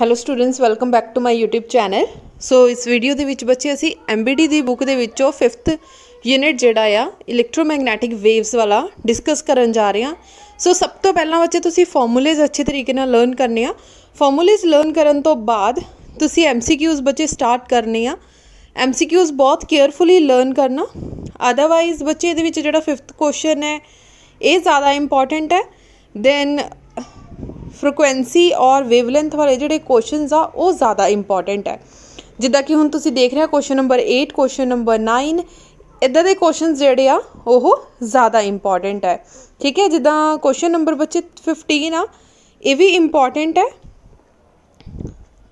hello students welcome back to my YouTube channel so ਇਸ video ਦੇ ਵਿੱਚ ਬੱਚੇ ਅਸੀਂ MBD ਦੀ ਬੁੱਕ ਦੇ ਵਿੱਚੋਂ 5th ਯੂਨਿਟ ਜਿਹੜਾ ਆ ਇਲੈਕਟ੍ਰੋਮੈਗਨੈਟਿਕ ਵੇਵਸ ਵਾਲਾ ਡਿਸਕਸ ਕਰਨ ਜਾ ਰਹੇ ਹਾਂ ਸੋ ਸਭ ਤੋਂ ਪਹਿਲਾਂ ਬੱਚੇ ਤੁਸੀਂ ਫਾਰਮੂਲੇਜ਼ ਅੱਛੇ ਤਰੀਕੇ ਨਾਲ ਲਰਨ ਕਰਨੇ ਆ ਫਾਰਮੂਲੇਜ਼ ਲਰਨ ਕਰਨ ਤੋਂ ਬਾਅਦ ਤੁਸੀਂ MCQs ਬੱਚੇ ਸਟਾਰਟ ਕਰਨੇ ਆ MCQs ਬਹੁਤ ਕੇਅਰਫੁਲੀ ਲਰਨ ਕਰਨਾ ਅਦਰਵਾਈਜ਼ ਬੱਚੇ ਇਹਦੇ ਵਿੱਚ ਜਿਹੜਾ 5th ਕੁਐਸਚਨ ਹੈ ਇਹ ਜ਼ਿਆਦਾ ਇੰਪੋਰਟੈਂਟ ਹੈ ਦੈਨ ਫ੍ਰੀਕੁਐਂਸੀ ਔਰ ਵੇਵਲੈਂਥ ਵਾਲੇ ਜਿਹੜੇ ਕੁਐਸਚਨਸ ਆ ਉਹ ਜ਼ਿਆਦਾ ਇੰਪੋਰਟੈਂਟ ਹੈ ਜਿੱਦਾਂ ਕਿ ਹੁਣ ਤੁਸੀਂ ਦੇਖ ਰਹੇ ਹੋ ਕੁਐਸਚਨ ਨੰਬਰ 8 ਕੁਐਸਚਨ ਨੰਬਰ 9 ਇਦਾਂ ਦੇ ਕੁਐਸਚਨਸ ਜਿਹੜੇ ਆ ਉਹ ਜ਼ਿਆਦਾ ਇੰਪੋਰਟੈਂਟ ਹੈ ਠੀਕ ਹੈ ਜਿੱਦਾਂ ਕੁਐਸਚਨ ਨੰਬਰ ਬੱਚੇ 15 ਆ ਇਹ ਵੀ ਇੰਪੋਰਟੈਂਟ ਹੈ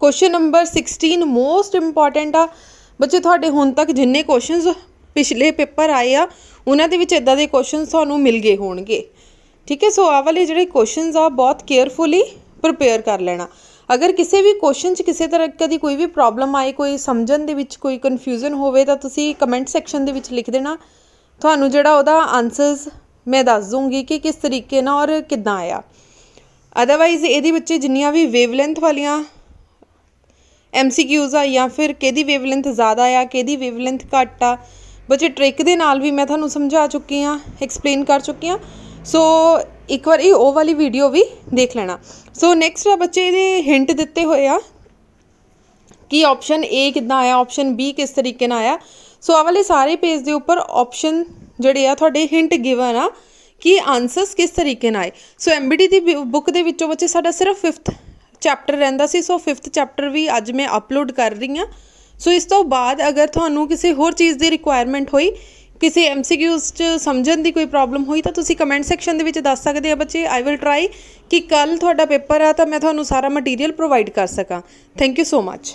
ਕੁਐਸਚਨ ਨੰਬਰ 16 ਮੋਸਟ ਇੰਪੋਰਟੈਂਟ ਆ ਬੱਚੇ ਤੁਹਾਡੇ ਹੁਣ ਤੱਕ ਜਿੰਨੇ ਕੁਐਸਚਨਸ ਪਿਛਲੇ ਪੇਪਰ ਆਏ ਆ ਉਹਨਾਂ ਦੇ ਵਿੱਚ ਇਦਾਂ ਦੇ ਕੁਐਸਚਨਸ ਤੁਹਾਨੂੰ ਮਿਲ ਗਏ ਹੋਣਗੇ ਠੀਕ ਹੈ ਸੋ ਆ ਵਾਲੇ ਜਿਹੜੇ ਕੁਐਸਚਨਸ ਆ ਬਹੁਤ ਕੇਅਰਫੁਲੀ ਪ੍ਰਿਪੇਅਰ ਕਰ ਲੈਣਾ ਅਗਰ ਕਿਸੇ ਵੀ ਕੁਐਸਚਨ 'ਚ ਕਿਸੇ ਤਰ੍ਹਾਂ ਕਦੀ ਕੋਈ ਵੀ ਪ੍ਰੋਬਲਮ ਆਏ ਕੋਈ ਸਮਝਣ ਦੇ ਵਿੱਚ ਕੋਈ ਕਨਫਿਊਜ਼ਨ ਹੋਵੇ ਤਾਂ ਤੁਸੀਂ ਕਮੈਂਟ ਸੈਕਸ਼ਨ ਦੇ ਵਿੱਚ ਲਿਖ ਦੇਣਾ ਤੁਹਾਨੂੰ ਜਿਹੜਾ ਉਹਦਾ ਆਨਸਰਸ ਮੈਂ ਦੱਸ ਦੂੰਗੀ ਕਿ ਕਿਸ ਤਰੀਕੇ ਨਾਲ ਔਰ ਕਿੱਦਾਂ ਆਇਆ ਅਦਰਵਾਈਜ਼ ਇਹਦੇ ਵਿੱਚ ਜਿੰਨੀਆਂ ਵੀ ਵੇਵਲੈਂਥ ਵਾਲੀਆਂ ਐਮਸੀਕਿਊਜ਼ ਆ ਜਾਂ ਫਿਰ ਕਿਹਦੀ ਵੇਵਲੈਂਥ ਜ਼ਿਆਦਾ ਆ ਕਿਹਦੀ ਵੇਵਲੈਂਥ ਘੱਟ ਆ ਬੱਚੇ ਟ੍ਰਿਕ ਦੇ ਨਾਲ ਵੀ ਮੈਂ ਤੁਹਾਨੂੰ ਸਮਝਾ ਚੁੱਕੀ ਆ ਐਕਸਪਲੇਨ ਕਰ ਚੁੱਕੀ ਆ ਸੋ ਇੱਕ ਵਾਰ ਇਹ ਉਹ ਵਾਲੀ ਵੀਡੀਓ ਵੀ ਦੇਖ ਲੈਣਾ ਸੋ ਨੈਕਸਟ ਆ ਬੱਚੇ ਇਹਦੇ ਹਿੰਟ ਦਿੱਤੇ ਹੋਏ ਆ ਕਿ ਆਪਸ਼ਨ A ਕਿੱਦਾਂ ਆਇਆ ਆਪਸ਼ਨ B ਕਿਸ ਤਰੀਕੇ ਨਾਲ ਆਇਆ ਸੋ ਆ ਵਾਲੇ ਸਾਰੇ ਪੇਜ ਦੇ ਉੱਪਰ ਆਪਸ਼ਨ ਜਿਹੜੇ ਆ ਤੁਹਾਡੇ ਹਿੰਟ ਗਿਵਨ ਆ ਕਿ ਆਨਸਰਸ ਕਿਸ ਤਰੀਕੇ ਨਾਲ ਆਏ ਸੋ ਐਮਬੀਡੀ ਦੀ ਬੁੱਕ ਦੇ ਵਿੱਚੋਂ ਬੱਚੇ ਸਾਡਾ ਸਿਰਫ 5th ਚੈਪਟਰ ਰਹਿੰਦਾ ਸੀ ਸੋ 5th ਚੈਪਟਰ ਵੀ ਅੱਜ ਮੈਂ ਅਪਲੋਡ ਕਰ ਰਹੀ ਆ ਸੋ ਇਸ ਤੋਂ ਬਾਅਦ ਅਗਰ ਤੁਹਾਨੂੰ ਕਿਸੇ ਹੋਰ ਚੀਜ਼ ਦੀ ਰਿਕੁਆਇਰਮੈਂਟ ਹੋਈ ਕਿਸੇ ਐਮਸੀਕਿਊਸ 'ਚ ਸਮਝਣ ਦੀ ਕੋਈ ਪ੍ਰੋਬਲਮ ਹੋਈ ਤਾਂ ਤੁਸੀਂ ਕਮੈਂਟ ਸੈਕਸ਼ਨ ਦੇ ਵਿੱਚ ਦੱਸ ਸਕਦੇ ਆ ਬੱਚੇ ਆਈ ਵਿਲ ਟਰਾਈ ਕਿ ਕੱਲ ਤੁਹਾਡਾ ਪੇਪਰ ਆ ਤਾਂ ਮੈਂ ਤੁਹਾਨੂੰ ਸਾਰਾ ਮਟੀਰੀਅਲ ਪ੍ਰੋਵਾਈਡ ਕਰ ਸਕਾਂ ਥੈਂਕ ਯੂ ਸੋ ਮੱਚ